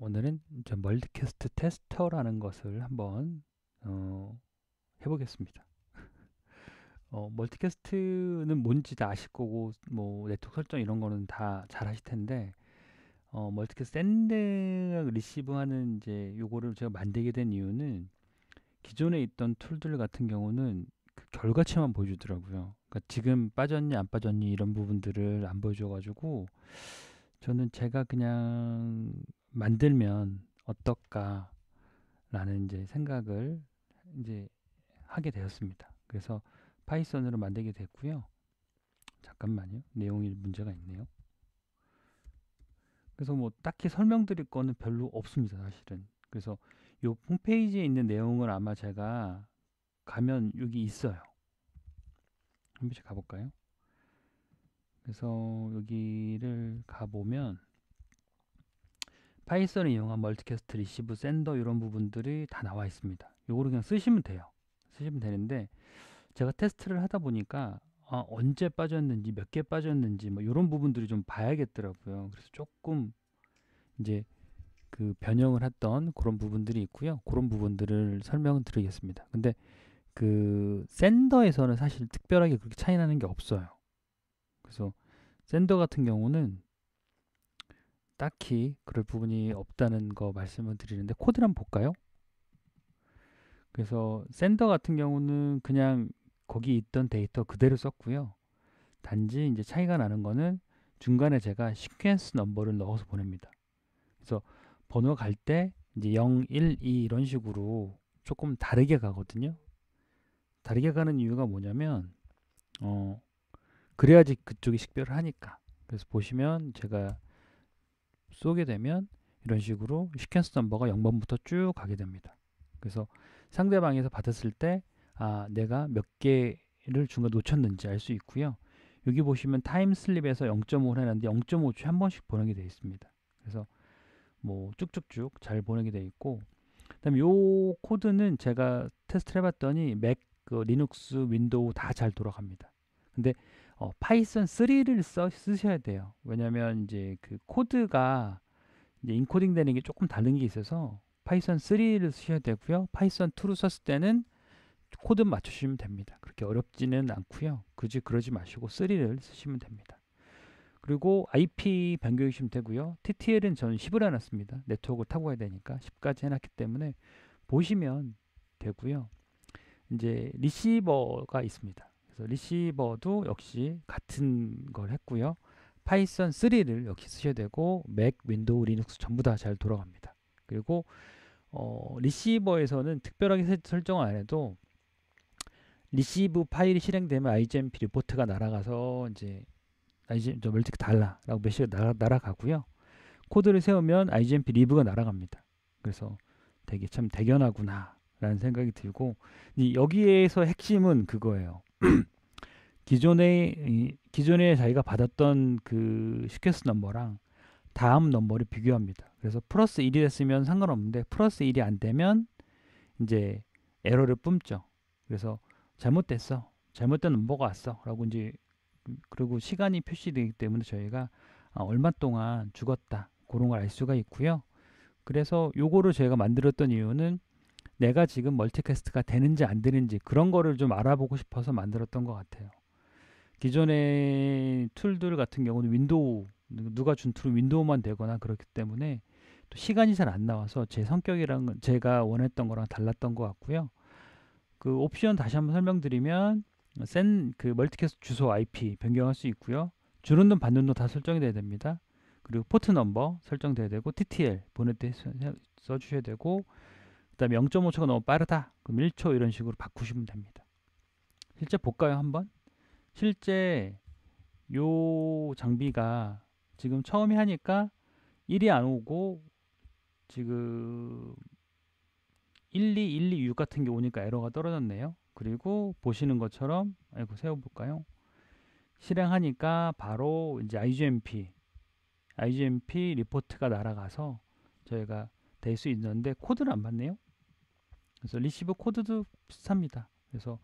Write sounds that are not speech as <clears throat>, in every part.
오늘은 이제 멀티캐스트 테스터라는 것을 한번 어, 해보겠습니다. <laughs> 어, 멀티캐스트는 뭔지 다 아실 거고 뭐 네트워크 설정 이런 거는 다 잘아실 텐데 어, 멀티캐스트 샌드 리시브하는 이제 요거를 제가 만들게 된 이유는 기존에 있던 툴들 같은 경우는 그 결과치만 보여주더라고요. 그러니까 지금 빠졌니 안 빠졌니 이런 부분들을 안 보여줘가지고 저는 제가 그냥 만들면 어떨까라는 이제 생각을 이제 하게 되었습니다. 그래서 파이썬으로 만들게 됐고요. 잠깐만요. 내용이 문제가 있네요. 그래서 뭐 딱히 설명드릴 거는 별로 없습니다. 사실은. 그래서 이 홈페이지에 있는 내용을 아마 제가 가면 여기 있어요. 한번씩 가볼까요? 그래서 여기를 가보면 파이썬을 이용한 멀티캐스트 리시브 샌더 이런 부분들이 다 나와 있습니다 요거를 그냥 쓰시면 돼요 쓰시면 되는데 제가 테스트를 하다 보니까 아, 언제 빠졌는지 몇 개 빠졌는지 뭐 이런 부분들이 좀 봐야겠더라고요 그래서 조금 이제 그 변형을 했던 그런 부분들이 있고요 그런 부분들을 설명드리겠습니다 근데 그 샌더에서는 사실 특별하게 그렇게 차이 나는 게 없어요 그래서 샌더 같은 경우는 딱히 그럴 부분이 없다는 거 말씀을 드리는데 코드를 한번 볼까요? 그래서 샌더 같은 경우는 그냥 거기 있던 데이터 그대로 썼고요. 단지 이제 차이가 나는 거는 중간에 제가 시퀀스 넘버를 넣어서 보냅니다. 그래서 번호 갈 때 이제 0, 1, 2 이런 식으로 조금 다르게 가거든요. 다르게 가는 이유가 뭐냐면 어 그래야지 그쪽이 식별을 하니까. 그래서 보시면 제가 쏘게 되면 이런 식으로 시퀀스 넘버가 0번부터 쭉 가게 됩니다. 그래서 상대방에서 받았을 때 아, 내가 몇 개를 중간 놓쳤는지 알 수 있고요. 여기 보시면 타임 슬립에서 0.5를 했는데0 5초에한 번씩 보내게 되어 있습니다. 그래서 뭐 쭉쭉쭉 잘 보내게 되어 있고 그다음에 요 코드는 제가 테스트를 해봤더니 맥, 그 리눅스, 윈도우 다 잘 돌아갑니다. 근데 어, 파이썬 3를 써, 쓰셔야 돼요. 왜냐면 이제 그 코드가 이제 인코딩 되는 게 조금 다른 게 있어서 파이썬 3를 쓰셔야 되고요. 파이썬 2로 썼을 때는 코드 맞추시면 됩니다. 그렇게 어렵지는 않고요. 굳이 그러지 마시고 3를 쓰시면 됩니다. 그리고 IP 변경이시면 되고요. TTL은 저는 10을 해놨습니다. 네트워크를 타고 가야 되니까 10까지 해놨기 때문에 보시면 되고요. 이제 리시버가 있습니다. 그래서 리시버도 역시 같은 걸 했고요. 파이썬 3를 이렇게 쓰셔야 되고 맥, 윈도우, 리눅스 전부 다 잘 돌아갑니다. 그리고 어, 리시버에서는 특별하게 설정을 안 해도 리시브 파일이 실행되면 IGMP 리포트가 날아가서 이제 IGMP 저 멀티 달라라고 메시지가 날아, 날아가고요. 코드를 세우면 IGMP 리브가 날아갑니다. 그래서 되게 참 대견하구나라는 생각이 들고 여기에서 핵심은 그거예요. <clears throat> 기존에 기존에 자기가 받았던 그 시퀘스 넘버랑 다음 넘버를 비교합니다. 그래서 플러스 1이 됐으면 상관없는데 플러스 1이 안 되면 이제 에러를 뿜죠. 그래서 잘못됐어. 잘못된 넘버가 왔어. 라고 이제 그리고 시간이 표시되기 때문에 저희가 아, 얼마 동안 죽었다. 그런 걸 알 수가 있고요. 그래서 요거를 저희가 만들었던 이유는 내가 지금 멀티캐스트가 되는지 안 되는지 그런 거를 좀 알아보고 싶어서 만들었던 것 같아요. 기존의 툴들 같은 경우는 윈도우 누가 준 툴은 윈도우만 되거나 그렇기 때문에 또 시간이 잘 안 나와서 제 성격이랑 제가 원했던 거랑 달랐던 것 같고요. 그 옵션 다시 한번 설명드리면 센 그 멀티캐스 주소 IP 변경할 수 있고요. 주는 돈 받는 돈다 설정이 돼야 됩니다. 그리고 포트 넘버 설정돼야 되고 TTL 보낼 때 써주셔야 되고 그다음에 0.5초가 너무 빠르다 그럼 1초 이런 식으로 바꾸시면 됩니다. 실제 볼까요 한번? 실제 요 장비가 지금 처음에 하니까 1이 안 오고 지금 1, 2, 1, 2, 6 같은 게 오니까 에러가 떨어졌네요. 그리고 보시는 것처럼 아이고 세워볼까요? 실행하니까 바로 이제 IGMP IGMP 리포트가 날아가서 저희가 될 수 있는데 코드를 안 봤네요. 그래서 리시브 코드도 비슷합니다. 그래서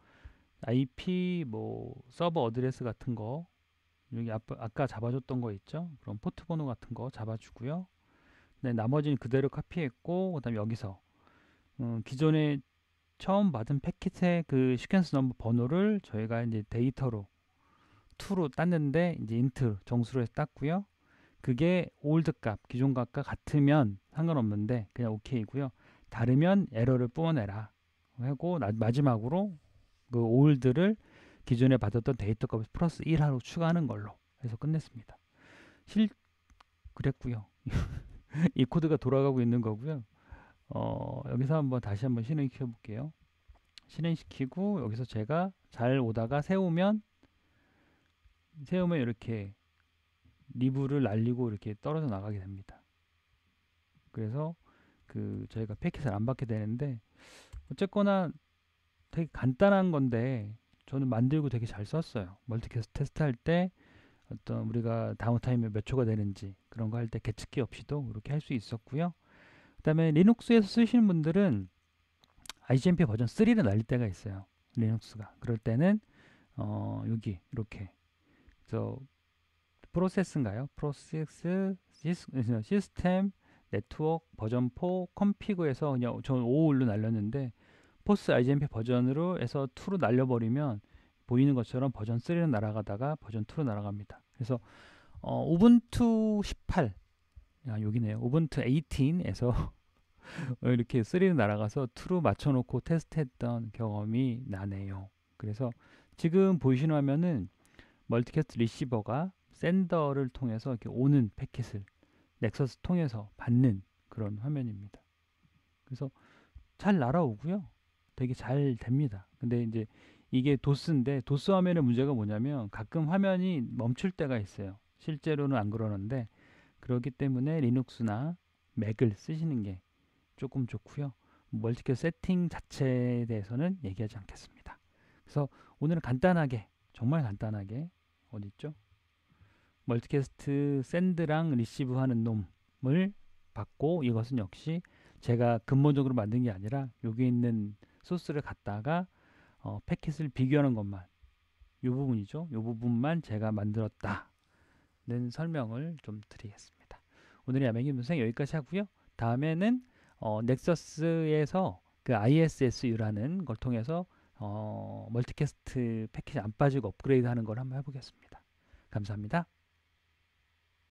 IP 뭐 서버 어드레스 같은 거 여기 앞, 아까 잡아줬던 거 있죠? 그럼 포트 번호 같은 거 잡아주고요. 네, 나머지는 그대로 카피했고 그다음 여기서 음, 기존에 처음 받은 패킷의 그 시퀀스 넘버 번호를 저희가 이제 데이터로 2로 땄는데 이제 인트 정수로 해서 땄고요. 그게 올드 값, 기존 값과 같으면 상관없는데 그냥 오케이고요. 다르면 에러를 뿜어내라. 하고 마지막으로 그 올드를 기존에 받았던 데이터 값 플러스 1하로 추가하는 걸로 해서 끝냈습니다. 실 그랬고요. <laughs> 이 코드가 돌아가고 있는 거고요. 어, 여기서 한번 다시 한번 실행시켜 볼게요. 실행시키고 여기서 제가 잘 오다가 세우면 세우면 이렇게 리브를 날리고 이렇게 떨어져 나가게 됩니다. 그래서 그 저희가 패킷을 안 받게 되는데 어쨌거나 되게 간단한 건데 저는 만들고 되게 잘 썼어요. 멀티캐스트 테스트할 때 어떤 우리가 다운타임이 몇 초가 되는지 그런 거 할 때계측기 없이도 그렇게 할 수 있었고요. 그다음에 리눅스에서 쓰시는 분들은 IGMP 버전 3를 날릴 때가 있어요. 리눅스가 그럴 때는 어, 여기 이렇게 그래서 프로세스인가요? 프로세스 시스템 네트워크 버전 4 컴피그에서 그냥 전 5월로 날렸는데 포스 IGMP 버전으로 해서 2로 날려버리면 보이는 것처럼 버전 3로 날아가다가 버전 2로 날아갑니다. 그래서 어, 우분투 18 아, 여기네요. 우분투 18에서 <laughs> 이렇게 3로 날아가서 2로 맞춰놓고 테스트했던 경험이 나네요. 그래서 지금 보이시는 화면은 멀티캐스트 리시버가 샌더를 통해서 이렇게 오는 패킷을 넥서스 통해서 받는 그런 화면입니다. 그래서 잘 날아오고요. 되게 잘 됩니다. 근데 이제 이게 도스인데 도스 화면의 문제가 뭐냐면 가끔 화면이 멈출 때가 있어요. 실제로는 안 그러는데 그렇기 때문에 리눅스나 맥을 쓰시는 게 조금 좋고요. 멀티캐 세팅 자체에 대해서는 얘기하지 않겠습니다. 그래서 오늘은 간단하게 정말 간단하게 어디 있죠? 멀티캐스트 샌드랑 리시브 하는 놈을 받고 이것은 역시 제가 근본적으로 만든 게 아니라 여기 있는 소스를 갖다가 어, 패킷을 비교하는 것만 이 부분이죠. 이 부분만 제가 만들었다는 설명을 좀 드리겠습니다. 오늘의 야맹이 분석 여기까지 하고요. 다음에는 어, 넥서스에서 그 ISSU라는 걸 통해서 어, 멀티캐스트 패키지 안 빠지고 업그레이드 하는 걸 한번 해보겠습니다. 감사합니다.